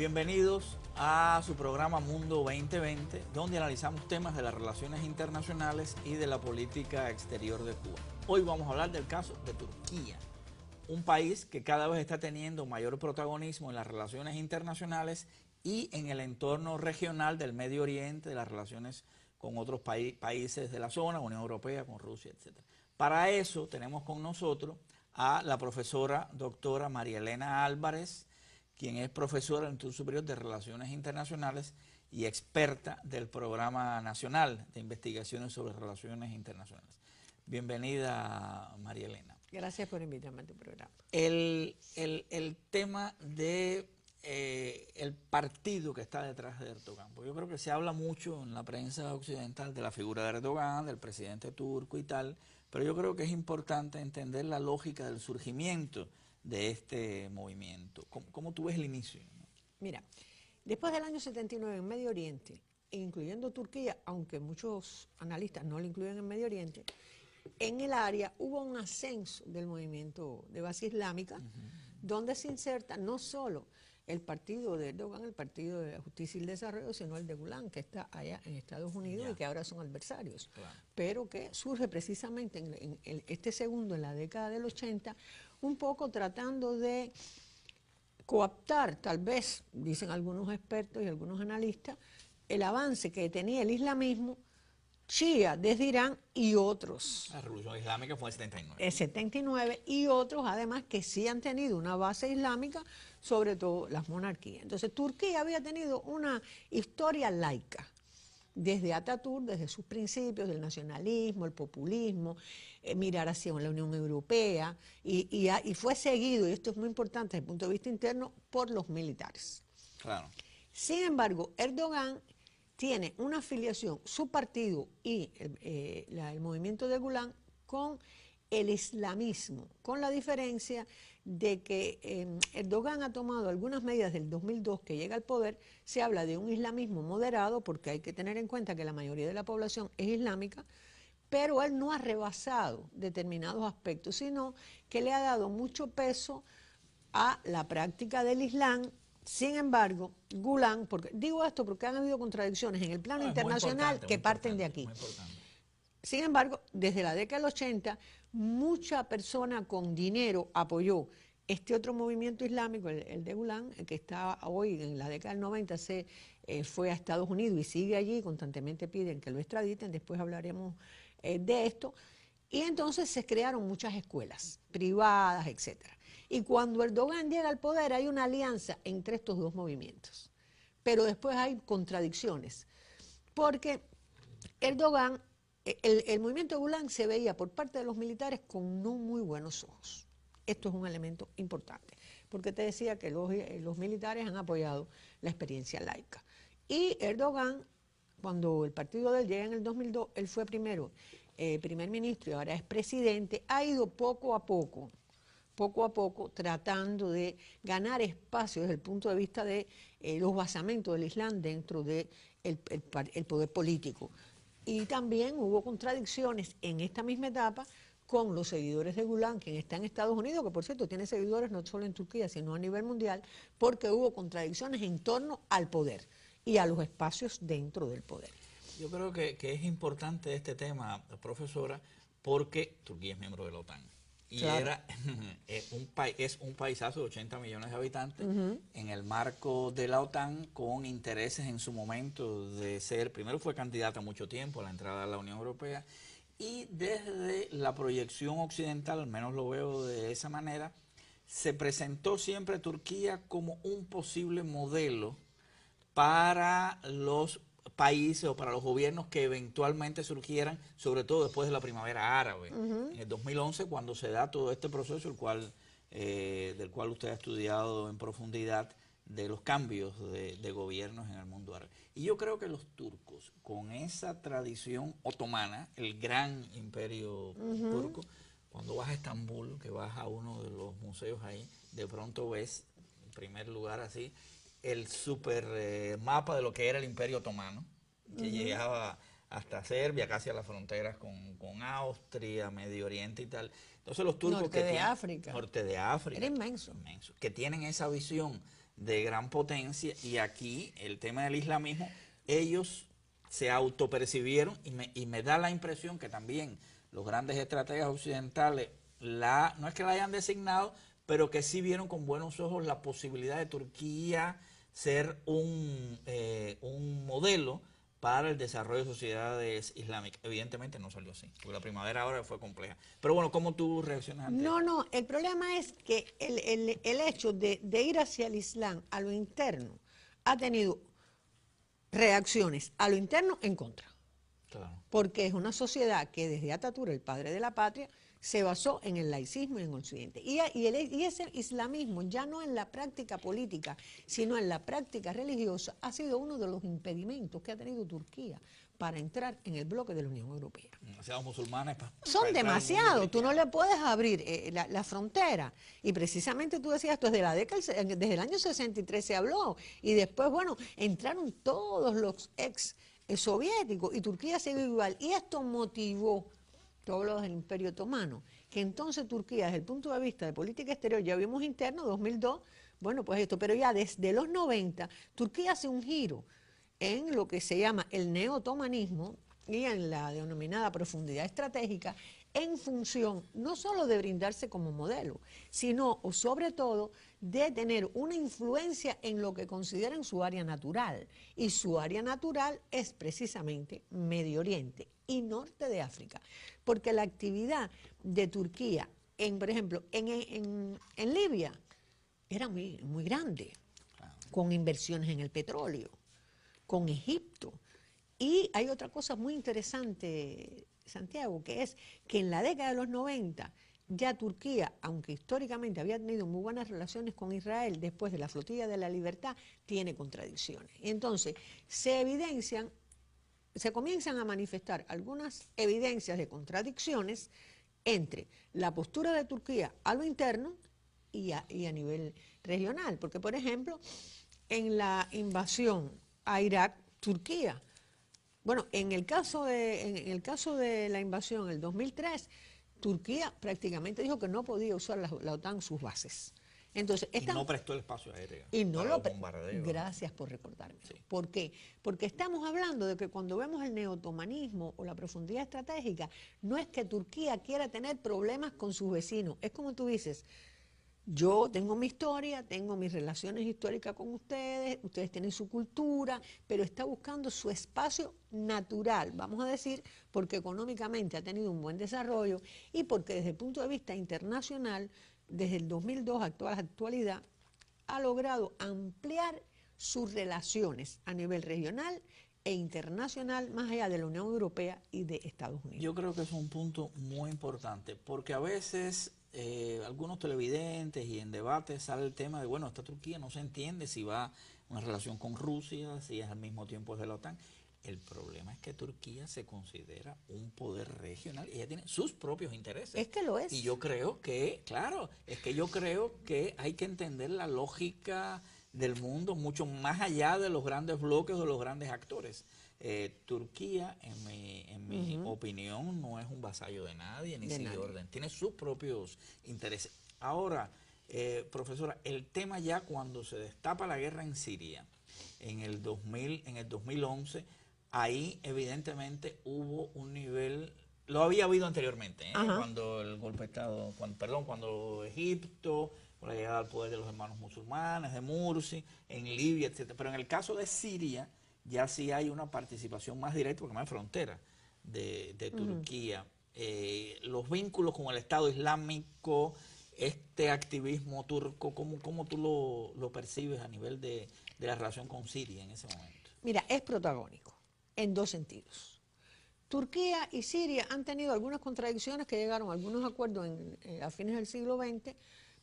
Bienvenidos a su programa Mundo 2020, donde analizamos temas de las relaciones internacionales y de la política exterior de Cuba. Hoy vamos a hablar del caso de Turquía, un país que cada vez está teniendo mayor protagonismo en las relaciones internacionales y en el entorno regional del Medio Oriente, de las relaciones con otros países de la zona, Unión Europea, con Rusia, etc. Para eso tenemos con nosotros a la profesora doctora María Elena Álvarez, quien es profesora el Instituto Superior de Relaciones Internacionales y experta del Programa Nacional de Investigaciones sobre Relaciones Internacionales. Bienvenida, María Elena. Gracias por invitarme a tu programa. El, tema de eh, partido que está detrás de Erdogan. yo creo que se habla mucho en la prensa occidental de la figura de Erdogan, del presidente turco y tal, pero yo creo que es importante entender la lógica del surgimiento de este movimiento. ¿Cómo, tú ves el inicio? Mira, después del año 79 en Medio Oriente, incluyendo Turquía, aunque muchos analistas no lo incluyen en Medio Oriente, en el área hubo un ascenso del movimiento de base islámica, donde se inserta no solo el partido de Erdogan, el partido de la justicia y el desarrollo, sino el de Gulán, que está allá en Estados Unidos y que ahora son adversarios, pero que surge precisamente en, este segundo, en la década del 80, un poco tratando de coaptar, tal vez, dicen algunos expertos y algunos analistas, el avance que tenía el islamismo chía desde Irán y otros. La revolución islámica fue el 79. El 79 y otros además que sí han tenido una base islámica, sobre todo las monarquías. Entonces Turquía había tenido una historia laica desde Atatürk, desde sus principios del nacionalismo, el populismo, eh, mirar hacia la Unión Europea, y, fue seguido, y esto es muy importante desde el punto de vista interno, por los militares. Sin embargo, Erdogan tiene una afiliación, su partido y el eh, movimiento de Gulán, con el islamismo, con la diferencia de que em, Erdogan ha tomado algunas medidas del 2002 que llega al poder, se habla de un islamismo moderado, porque hay que tener en cuenta que la mayoría de la población es islámica, pero él no ha rebasado determinados aspectos, sino que le ha dado mucho peso a la práctica del Islam. Sin embargo, Gulen, porque digo esto porque han habido contradicciones en el plano internacional que parten de aquí. Sin embargo, desde la década del 80, mucha persona con dinero apoyó este otro movimiento islámico, el, de Gulán, que está hoy en la década del 90, se eh, fue a Estados Unidos y sigue allí, constantemente piden que lo extraditen, después hablaremos eh, de esto. Y entonces se crearon muchas escuelas privadas, etc. Y cuando Erdogan llega al poder hay una alianza entre estos dos movimientos. Pero después hay contradicciones, porque Erdogan el, movimiento de Gulán se veía por parte de los militares con no muy buenos ojos. Esto es un elemento importante, porque te decía que los, eh, militares han apoyado la experiencia laica. Y Erdogan, cuando el partido de él llega en el 2002, él fue primero eh, primer ministro y ahora es presidente, ha ido poco a poco, poco a poco, tratando de ganar espacio desde el punto de vista de eh, los basamentos del Islam dentro del poder político. Y también hubo contradicciones en esta misma etapa con los seguidores de Gulen, quien está en Estados Unidos, que por cierto tiene seguidores no solo en Turquía, sino a nivel mundial, porque hubo contradicciones en torno al poder y a los espacios dentro del poder. Yo creo que, que es importante este tema, profesora, porque Turquía es miembro de la OTAN y era es eh, un, es un paisazo de 80 millones de habitantes en el marco de la OTAN con intereses en su momento de ser, primero fue candidata mucho tiempo a la entrada a la Unión Europea y desde la proyección occidental, al menos lo veo de esa manera, se presentó siempre Turquía como un posible modelo para los países o para los gobiernos que eventualmente surgieran, sobre todo después de la primavera árabe, en el 2011, cuando se da todo este proceso el cual, eh, del cual usted ha estudiado en profundidad de los cambios de, gobiernos en el mundo árabe. Y yo creo que los turcos, con esa tradición otomana, el gran imperio turco, cuando vas a Estambul, que vas a uno de los museos ahí, de pronto ves, en primer lugar así, el super eh, mapa de lo que era el Imperio Otomano, que llegaba hasta Serbia, casi a las fronteras con, Austria, Medio Oriente y tal. Entonces los turcos norte de África. Norte de África. Era inmenso. inmenso. Que tienen esa visión de gran potencia y aquí el tema del islamismo, ellos se autopercibieron y me, y me da la impresión que también los grandes estrategas occidentales, la, no es que la hayan designado, pero que sí vieron con buenos ojos la posibilidad de Turquía ser un, eh, un modelo para el desarrollo de sociedades islámicas. Evidentemente no salió así, porque la primavera ahora fue compleja. Pero bueno, ¿cómo tú reaccionas No, no, el problema es que el, hecho de, ir hacia el Islam a lo interno ha tenido reacciones a lo interno en contra. Claro. Porque es una sociedad que desde Atatura, el padre de la patria, se basó en el laicismo y en Occidente. Y, y, el, ese islamismo, ya no en la práctica política, sino en la práctica religiosa, ha sido uno de los impedimentos que ha tenido Turquía para entrar en el bloque de la Unión Europea. Demasiados musulmanes. Son demasiados, tú no le puedes abrir eh, la, frontera. Y precisamente tú decías, desde, la década, desde el año 63 se habló, y después, bueno, entraron todos los ex eh, soviéticos, y Turquía se vio igual, y esto motivó todos los del Imperio Otomano, que entonces Turquía, desde el punto de vista de política exterior, ya vimos interno, 2002, bueno, pues esto, pero ya desde los 90, Turquía hace un giro en lo que se llama el neotomanismo y en la denominada profundidad estratégica, en función no solo de brindarse como modelo, sino sobre todo de tener una influencia en lo que consideran su área natural. Y su área natural es precisamente Medio Oriente y norte de África, porque la actividad de Turquía, en, por ejemplo, en, Libia, era muy, muy grande, con inversiones en el petróleo, con Egipto. Y hay otra cosa muy interesante, Santiago, que es que en la década de los 90 ya Turquía, aunque históricamente había tenido muy buenas relaciones con Israel después de la flotilla de la libertad, tiene contradicciones. Entonces, se evidencian se comienzan a manifestar algunas evidencias de contradicciones entre la postura de Turquía a lo interno y a, nivel regional. Porque, por ejemplo, en la invasión a Irak, Turquía, bueno, en el caso de, en, el caso de la invasión en el 2003, Turquía prácticamente dijo que no podía usar la OTAN sus bases y no prestó el espacio a Y no lo Gracias por recordarme. ¿Por qué? Porque estamos hablando de que cuando vemos el neotomanismo o la profundidad estratégica, no es que Turquía quiera tener problemas con sus vecinos. Es como tú dices, yo tengo mi historia, tengo mis relaciones históricas con ustedes, ustedes tienen su cultura, pero está buscando su espacio natural, vamos a decir, porque económicamente ha tenido un buen desarrollo y porque desde el punto de vista internacional desde el 2002 hasta la actualidad, ha logrado ampliar sus relaciones a nivel regional e internacional más allá de la Unión Europea y de Estados Unidos. Yo creo que es un punto muy importante, porque a veces eh, algunos televidentes y en debate sale el tema de, bueno, esta Turquía no se entiende si va una relación con Rusia, si es al mismo tiempo es de la OTAN. El problema es que Turquía se considera un poder regional y ella tiene sus propios intereses. Es que lo es. Y yo creo que, claro, es que yo creo que hay que entender la lógica del mundo mucho más allá de los grandes bloques o de los grandes actores. Eh, Turquía, en mi, en mi opinión, no es un vasallo de nadie ni de orden. Tiene sus propios intereses. Ahora, eh, profesora, el tema ya cuando se destapa la guerra en Siria, en el, 2000, en el 2011, ahí evidentemente hubo un nivel, lo había habido anteriormente, ¿eh? cuando el golpe de Estado, cuando, perdón, cuando Egipto, con la llegada al poder de los hermanos musulmanes, de Mursi, en Libia, etc. Pero en el caso de Siria, ya sí hay una participación más directa, porque no hay frontera, de, Turquía. Eh, los vínculos con el Estado Islámico, este activismo turco, ¿cómo, tú lo, percibes a nivel de la relación con Siria en ese momento? Mira, es protagónico en dos sentidos. Turquía y Siria han tenido algunas contradicciones que llegaron a algunos acuerdos en, eh, a fines del siglo XX,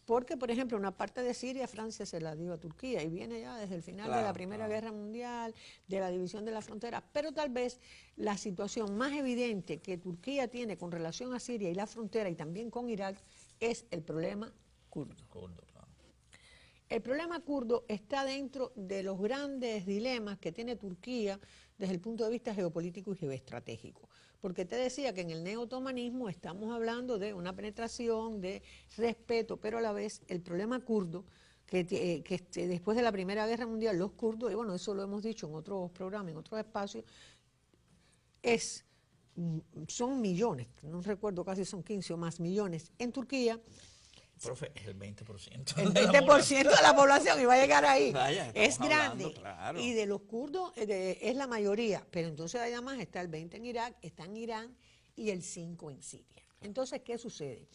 porque, por ejemplo, una parte de Siria Francia se la dio a Turquía y viene ya desde el final de la Primera Guerra Mundial, de la división de la frontera pero tal vez la situación más evidente que Turquía tiene con relación a Siria y la frontera y también con Irak es el problema kurdo. El problema kurdo está dentro de los grandes dilemas que tiene Turquía desde el punto de vista geopolítico y geoestratégico. Porque te decía que en el neotomanismo estamos hablando de una penetración, de respeto, pero a la vez el problema kurdo, que, eh, este, después de la Primera Guerra Mundial los kurdos, y bueno, eso lo hemos dicho en otros programas, en otros espacios, es mm, son millones, no recuerdo casi son 15 o más millones en Turquía Profe, el 20%. El 20% de la, población iba a llegar ahí. es grande. Y de los kurdos eh, es la mayoría. Pero entonces además está el 20 en Irak, está en Irán y el 5 en Siria. Entonces, ¿qué sucede?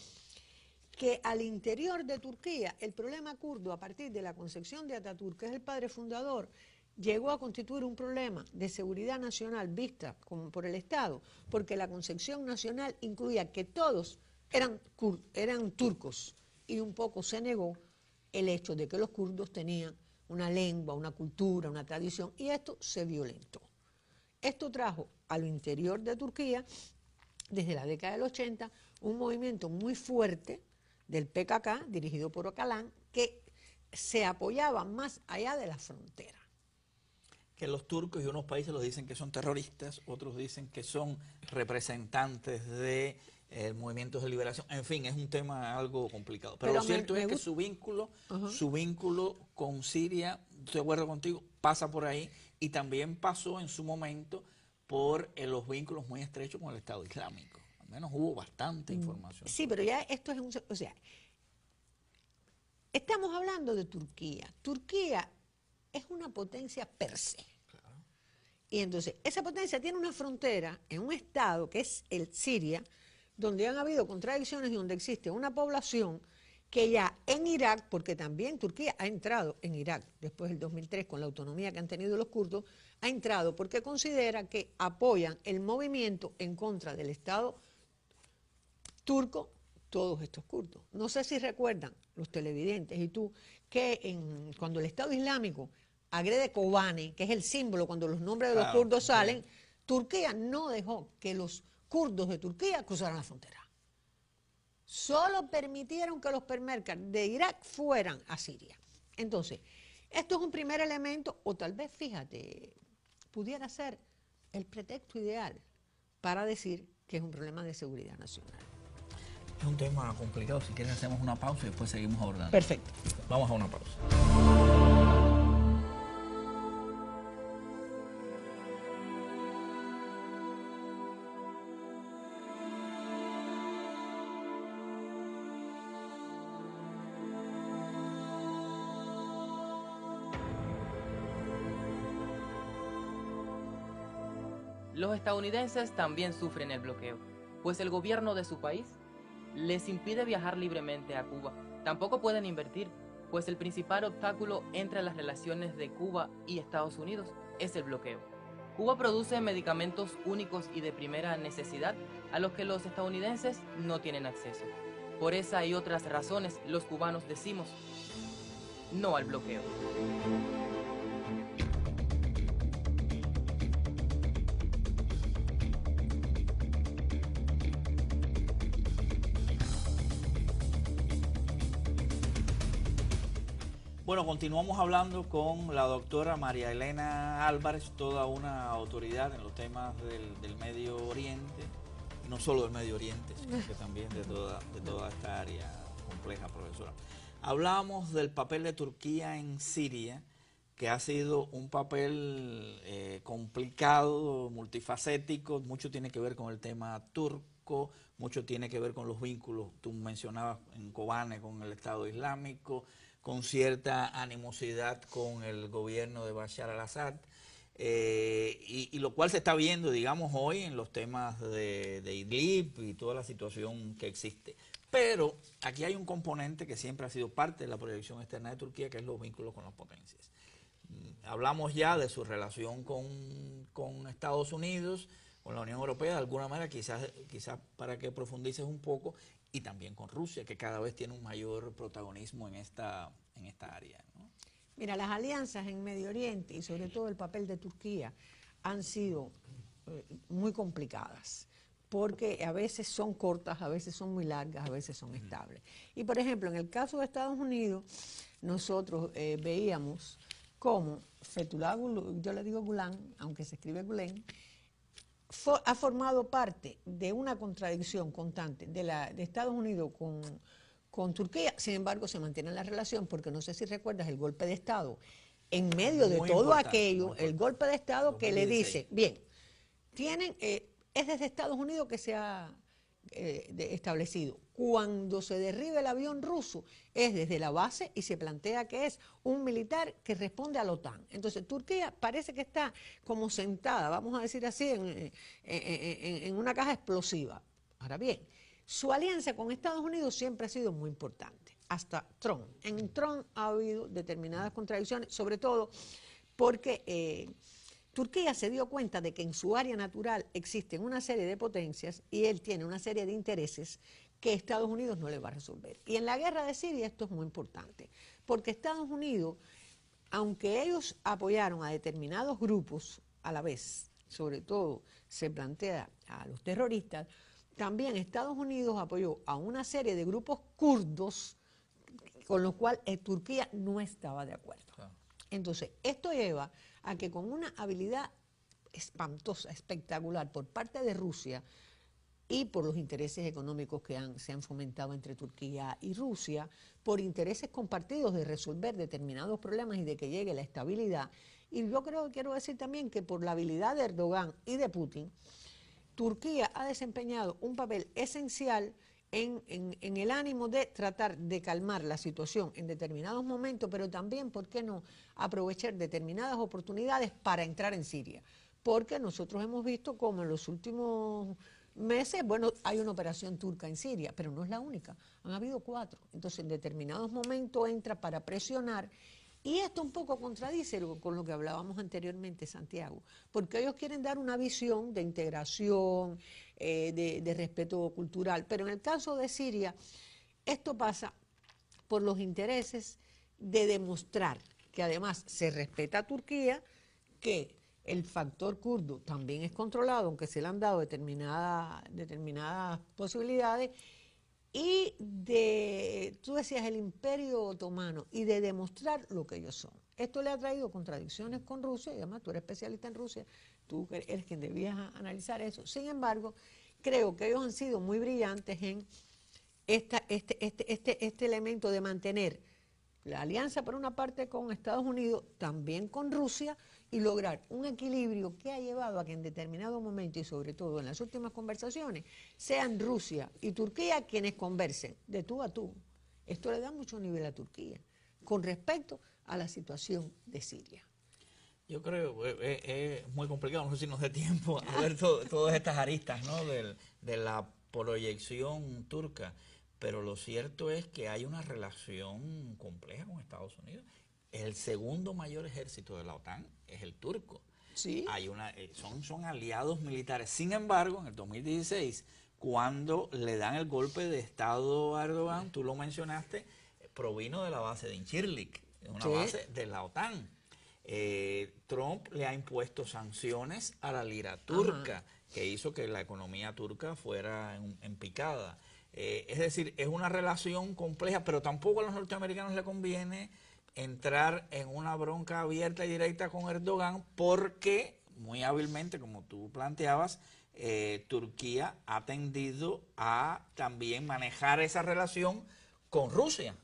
Que al interior de Turquía, el problema kurdo, a partir de la concepción de Ataturk, que es el padre fundador, llegó a constituir un problema de seguridad nacional vista por el Estado, porque la concepción nacional incluía que todos eran turcos y un poco se negó el hecho de que los kurdos tenían una lengua, una cultura, una tradición, y esto se violentó. Esto trajo al interior de Turquía, desde la década del 80, un movimiento muy fuerte del PKK, dirigido por Ocalán, que se apoyaba más allá de la frontera. Que los turcos y unos países los dicen que son terroristas, otros dicen que son representantes de el movimiento de liberación, en fin, es un tema algo complicado. Pero, lo cierto es que su vínculo, su vínculo con Siria, estoy de acuerdo contigo, pasa por ahí y también pasó en su momento por eh, los vínculos muy estrechos con el Estado Islámico. Al menos hubo bastante mm. información. Sí, pero ya esto es un... O sea, estamos hablando de Turquía. Turquía es una potencia per se. Y entonces, esa potencia tiene una frontera en un Estado que es el Siria, donde han habido contradicciones y donde existe una población que ya en Irak, porque también Turquía ha entrado en Irak después del 2003 con la autonomía que han tenido los kurdos, ha entrado porque considera que apoyan el movimiento en contra del Estado turco todos estos kurdos. No sé si recuerdan los televidentes y tú que cuando el Estado Islámico agrede Kobane, que es el símbolo cuando los nombres de los kurdos salen, Turquía no dejó que los kurdos de Turquía cruzaron la frontera. Solo permitieron que los permercas de Irak fueran a Siria. Entonces, esto es un primer elemento, o tal vez, fíjate, pudiera ser el pretexto ideal para decir que es un problema de seguridad nacional. Es un tema complicado, si quieres hacemos una pausa y después seguimos abordando. Perfecto. Vamos a una pausa. Los estadounidenses también sufren el bloqueo, pues el gobierno de su país les impide viajar libremente a Cuba. Tampoco pueden invertir, pues el principal obstáculo entre las relaciones de Cuba y Estados Unidos es el bloqueo. Cuba produce medicamentos únicos y de primera necesidad a los que los estadounidenses no tienen acceso. Por esa y otras razones los cubanos decimos no al bloqueo. Bueno, continuamos hablando con la doctora María Elena Álvarez, toda una autoridad en los temas del, Medio Oriente, no solo del Medio Oriente, sino que también de toda, esta área compleja, profesora. Hablábamos del papel de Turquía en Siria, que ha sido un papel eh, complicado, multifacético, mucho tiene que ver con el tema turco, mucho tiene que ver con los vínculos, tú mencionabas en Kobane con el Estado Islámico, con cierta animosidad con el gobierno de Bashar al-Assad, eh, y, lo cual se está viendo, digamos, hoy en los temas de, Idlib y toda la situación que existe. Pero aquí hay un componente que siempre ha sido parte de la proyección externa de Turquía, que es los vínculos con las potencias. Mm, hablamos ya de su relación con, con Estados Unidos, con la Unión Europea, de alguna manera, quizás, quizás para que profundices un poco, y también con Rusia, que cada vez tiene un mayor protagonismo en esta, en esta área. Mira, las alianzas en Medio Oriente y sobre todo el papel de Turquía han sido eh, muy complicadas porque a veces son cortas, a veces son muy largas, a veces son estables. Y por ejemplo, en el caso de Estados Unidos, nosotros eh, veíamos cómo Fetullah yo le digo Gulen, aunque se escribe Gulen, ha formado parte de una contradicción constante de, la, de Estados Unidos con, con Turquía. Sin embargo, se mantiene la relación porque no sé si recuerdas el golpe de Estado. En medio de todo aquello, el golpe de Estado que le dice, bien, tienen, eh, es desde Estados Unidos que se ha eh, establecido. Cuando se derribe el avión ruso es desde la base y se plantea que es un militar que responde a la OTAN. Entonces Turquía parece que está como sentada, vamos a decir así, en, eh, una caja explosiva. Ahora bien, su alianza con Estados Unidos siempre ha sido muy importante, hasta Trump. En Trump ha habido determinadas contradicciones, sobre todo porque... Eh, Turquía se dio cuenta de que en su área natural existen una serie de potencias y él tiene una serie de intereses que Estados Unidos no le va a resolver. Y en la guerra de Siria esto es muy importante, porque Estados Unidos, aunque ellos apoyaron a determinados grupos a la vez, sobre todo se plantea a los terroristas, también Estados Unidos apoyó a una serie de grupos kurdos con los cuales eh, Turquía no estaba de acuerdo. Entonces, esto lleva a que con una habilidad espantosa, espectacular por parte de Rusia y por los intereses económicos que se han fomentado entre Turquía y Rusia, por intereses compartidos de resolver determinados problemas y de que llegue la estabilidad. Y yo creo que quiero decir también que por la habilidad de Erdogan y de Putin, Turquía ha desempeñado un papel esencial en, el ánimo de tratar de calmar la situación en determinados momentos, pero también, ¿por qué no?, aprovechar determinadas oportunidades para entrar en Siria. Porque nosotros hemos visto como en los últimos meses, bueno, hay una operación turca en Siria, pero no es la única, han habido cuatro. Entonces, en determinados momentos entra para presionar y esto un poco contradice con lo que hablábamos anteriormente, Santiago, porque ellos quieren dar una visión de integración, eh, de, respeto cultural, pero en el caso de Siria, esto pasa por los intereses de demostrar que además se respeta a Turquía, que el factor kurdo también es controlado, aunque se le han dado determinadas posibilidades, y de, tú decías, el imperio otomano y de demostrar lo que ellos son. Esto le ha traído contradicciones con Rusia y además tú eres especialista en Rusia, tú eres quien debías analizar eso. Sin embargo, creo que ellos han sido muy brillantes en esta, este, este, este, este elemento de mantener la alianza por una parte con Estados Unidos, también con Rusia, y lograr un equilibrio que ha llevado a que en determinado momento y sobre todo en las últimas conversaciones sean Rusia y Turquía quienes conversen de tú a tú. Esto le da mucho nivel a Turquía con respecto a la situación de Siria. Yo creo que eh, eh, es muy complicado, no sé si nos dé tiempo a ver todas estas aristas de la proyección turca. Pero lo cierto es que hay una relación compleja con Estados Unidos. El segundo mayor ejército de la OTAN es el turco. Hay una, eh, son, son aliados militares. Sin embargo, en el 2016, cuando le dan el golpe de Estado a Erdogan, tú lo mencionaste, provino de la base de Inchirlik una base de la OTAN. Eh, Trump le ha impuesto sanciones a la lira turca, que hizo que la economía turca fuera en picada. Eh, es decir, es una relación compleja, pero tampoco a los norteamericanos le conviene entrar en una bronca abierta y directa con Erdogan porque, muy hábilmente, como tú planteabas, eh, Turquía ha tendido a también manejar esa relación con Rusia.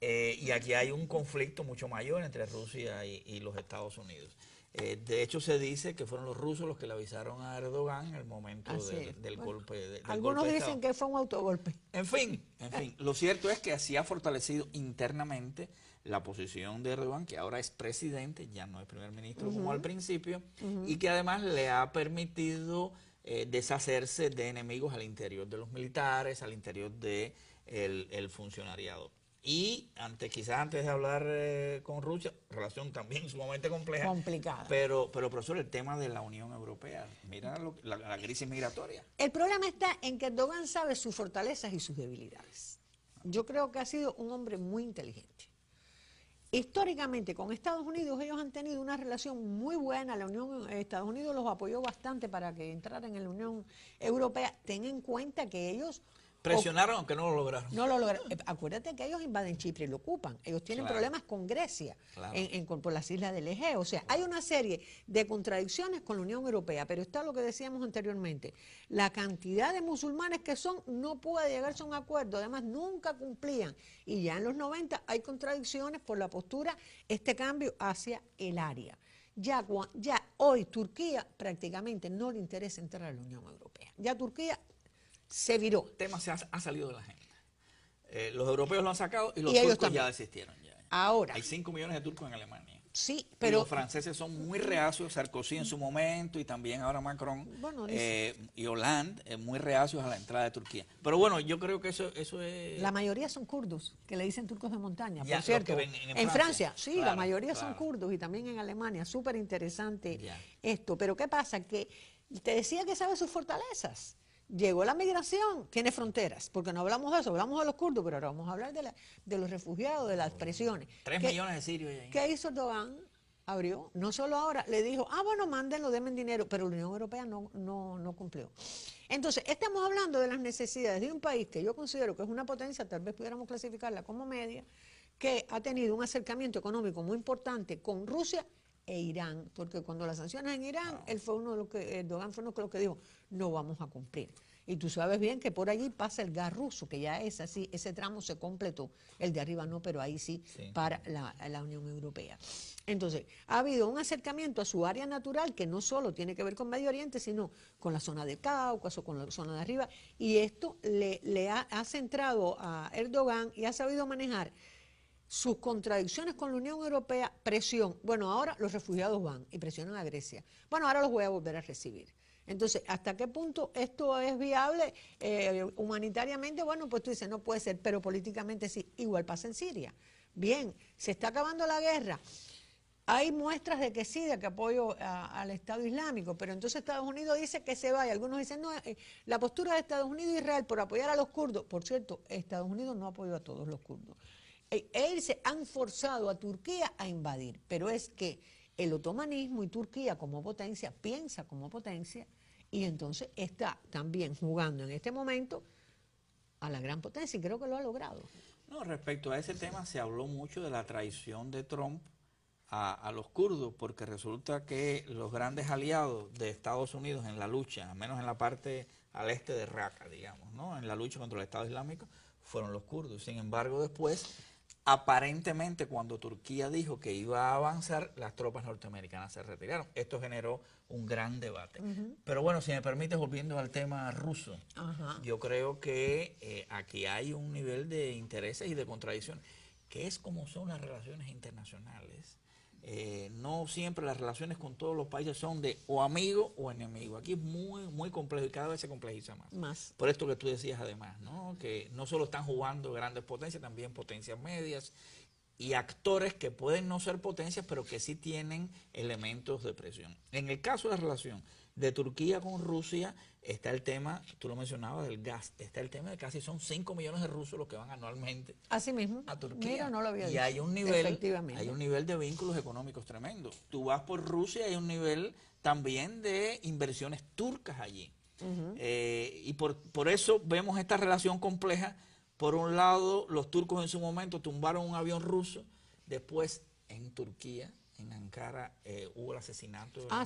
Eh, y aquí hay un conflicto mucho mayor entre Rusia y los Estados Unidos. Eh, de hecho, se dice que fueron los rusos los que le avisaron a Erdogan en el momento ah, del golpe. De, algunos dicen que fue un autogolpe. En fin, en fin. Lo cierto es que así ha fortalecido internamente la posición de Erdogan, que ahora es presidente, ya no es primer ministro como al principio, y que además le ha permitido eh, deshacerse de enemigos al interior de los militares, al interior del de el funcionariado. Y antes quizás antes de hablar eh, con Rusia, relación también sumamente compleja. Complicada. Pero, pero profesor, el tema de la Unión Europea, mira la, crisis migratoria. El problema está en que Erdogan sabe sus fortalezas y sus debilidades. Yo creo que ha sido un hombre muy inteligente. Históricamente con Estados Unidos ellos han tenido una relación muy buena, la Unión eh, Estados Unidos los apoyó bastante para que entraran en la Unión Europea. Ten en cuenta que ellos Presionaron aunque no lo lograron. No lo lograron. Eh, acuérdate que ellos invaden Chipre y lo ocupan. Ellos tienen problemas con Grecia, por las islas del Egeo. O sea, hay una serie de contradicciones con la Unión Europea, pero está lo que decíamos anteriormente. La cantidad de musulmanes que son no puede llegarse a un acuerdo, además nunca cumplían. Y ya en los 90 hay contradicciones por la postura, este cambio hacia el área. Ya, ya hoy Turquía prácticamente no le interesa entrar a la Unión Europea. Ya Turquía se viró. El tema se ha, salido de la agenda. Eh, los europeos lo han sacado y los turcos ya desistieron. Ahora. Hay 5 millones de turcos en Alemania. Sí, pero. los franceses son muy reacios, Sarkozy en su momento y también ahora Macron eh, y Hollande eh, muy reacios a la entrada de Turquía. Pero bueno, yo creo que eso, eso es. La mayoría son kurdos, que le dicen turcos de montaña, por cierto. En, Francia, sí, la mayoría son kurdos y también en Alemania. Súper interesante esto. Pero ¿qué pasa? Que te decía que sabe sus fortalezas. Llegó la migración, tiene fronteras, porque no hablamos de eso, hablamos de los kurdos, pero ahora vamos a hablar de, la, de los refugiados, de las presiones. Tres millones de sirios. ¿Qué hizo Erdogan? Abrió, no solo ahora, le dijo, ah, bueno, mándenlo, denme dinero, pero la Unión Europea no, no, no cumplió. Entonces, estamos hablando de las necesidades de un país que yo considero que es una potencia, tal vez pudiéramos clasificarla como media, que ha tenido un acercamiento económico muy importante con Rusia e Irán, porque cuando las sanciones en Irán, él fue uno de los que, Erdogan fue uno de los que dijo, no vamos a cumplir. Y tú sabes bien que por allí pasa el gas ruso, que ya es así, ese tramo se completó, el de arriba no, pero ahí sí, para la, Unión Europea. Entonces, ha habido un acercamiento a su área natural que no solo tiene que ver con Medio Oriente, sino con la zona del Cáucaso, con la zona de arriba, y esto le, ha centrado a Erdogan y ha sabido manejar sus contradicciones con la Unión Europea, presión. Bueno, ahora los refugiados van y presionan a Grecia. Bueno, ahora los voy a volver a recibir. Entonces, ¿hasta qué punto esto es viable eh, humanitariamente? Bueno, pues tú dices, no puede ser, pero políticamente sí. Igual pasa en Siria. Bien, se está acabando la guerra. Hay muestras de que sí, de que apoyo al Estado Islámico, pero entonces Estados Unidos dice que se vaya. Algunos dicen, no, eh, la postura de Estados Unidos e Israel por apoyar a los kurdos. Por cierto, Estados Unidos no apoyó a todos los kurdos. E, él han forzado a Turquía a invadir, pero es que el otomanismo y Turquía como potencia piensa como potencia y entonces está también jugando en este momento a la gran potencia y creo que lo ha logrado. No, respecto a ese tema se habló mucho de la traición de Trump a, los kurdos, porque resulta que los grandes aliados de Estados Unidos en la lucha, al menos en la parte al este de Raqqa, digamos, ¿no? en la lucha contra el Estado Islámico, fueron los kurdos. Sin embargo, después Aparentemente, cuando Turquía dijo que iba a avanzar, las tropas norteamericanas se retiraron. Esto generó un gran debate. Pero bueno, si me permite, volviendo al tema ruso, yo creo que eh, aquí hay un nivel de intereses y de contradicción, que es como son las relaciones internacionales. Eh, no siempre las relaciones con todos los países son de o amigo o enemigo. Aquí es muy, muy complejo y cada vez se complejiza más. más. Por esto que tú decías además, ¿no? que no solo están jugando grandes potencias, también potencias medias y actores que pueden no ser potencias, pero que sí tienen elementos de presión. En el caso de la relación de Turquía con Rusia, está el tema, tú lo mencionabas, del gas, está el tema de casi son 5 millones de rusos los que van anualmente Así mismo. a Turquía. no lo había y hay un nivel, hay un nivel de vínculos económicos tremendo. Tú vas por Rusia y hay un nivel también de inversiones turcas allí. Eh, y por, por eso vemos esta relación compleja. Por un lado, los turcos en su momento tumbaron un avión ruso, después en Turquía en Ankara eh, hubo el asesinato del, ah,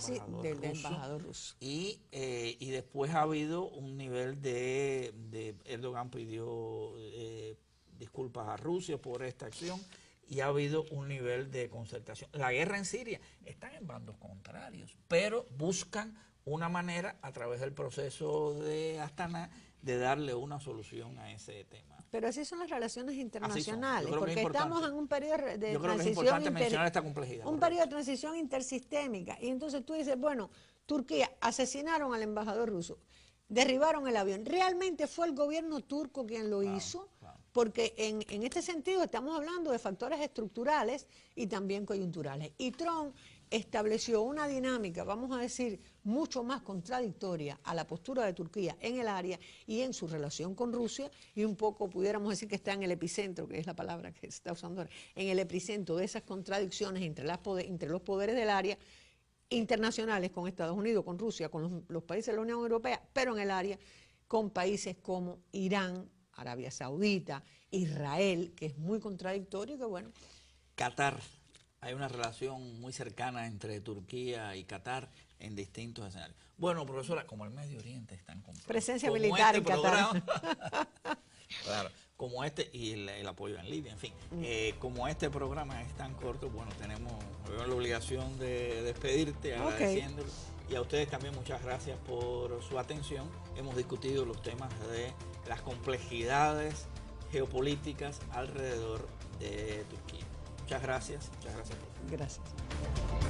embajador, ruso, Y, eh, y, después ha habido un nivel de, de Erdogan pidió eh, disculpas a Rusia por esta acción y ha habido un nivel de concertación. La guerra en Siria están en bandos contrarios, pero buscan una manera a través del proceso de Astana de darle una solución a ese tema. Pero así son las relaciones internacionales, porque estamos en un periodo de transición. Que es mencionar esta complejidad. Un periodo de transición intersistémica. Y entonces tú dices, bueno, Turquía, asesinaron al embajador ruso, derribaron el avión. ¿Realmente fue el gobierno turco quien lo hizo? Porque en, en este sentido estamos hablando de factores estructurales y también coyunturales. Y Trump estableció una dinámica, vamos a decir, mucho más contradictoria a la postura de Turquía en el área y en su relación con Rusia, y un poco pudiéramos decir que está en el epicentro, que es la palabra que se está usando ahora, en el epicentro de esas contradicciones entre, las entre los poderes del área internacionales con Estados Unidos, con Rusia, con los, países de la Unión Europea, pero en el área con países como Irán, Arabia Saudita, Israel, que es muy contradictorio, que bueno. Qatar hay una relación muy cercana entre Turquía y Qatar en distintos escenarios. Bueno, profesora, como el Medio Oriente están con presencia militar este en Qatar. claro, como este y el, apoyo en Libia, en fin, mm. eh, como este programa es tan corto, bueno, tenemos la obligación de despedirte agradeciéndolo. Y a ustedes también muchas gracias por su atención. Hemos discutido los temas de las complejidades geopolíticas alrededor de Turquía. Muchas gracias. gracias. Gracias.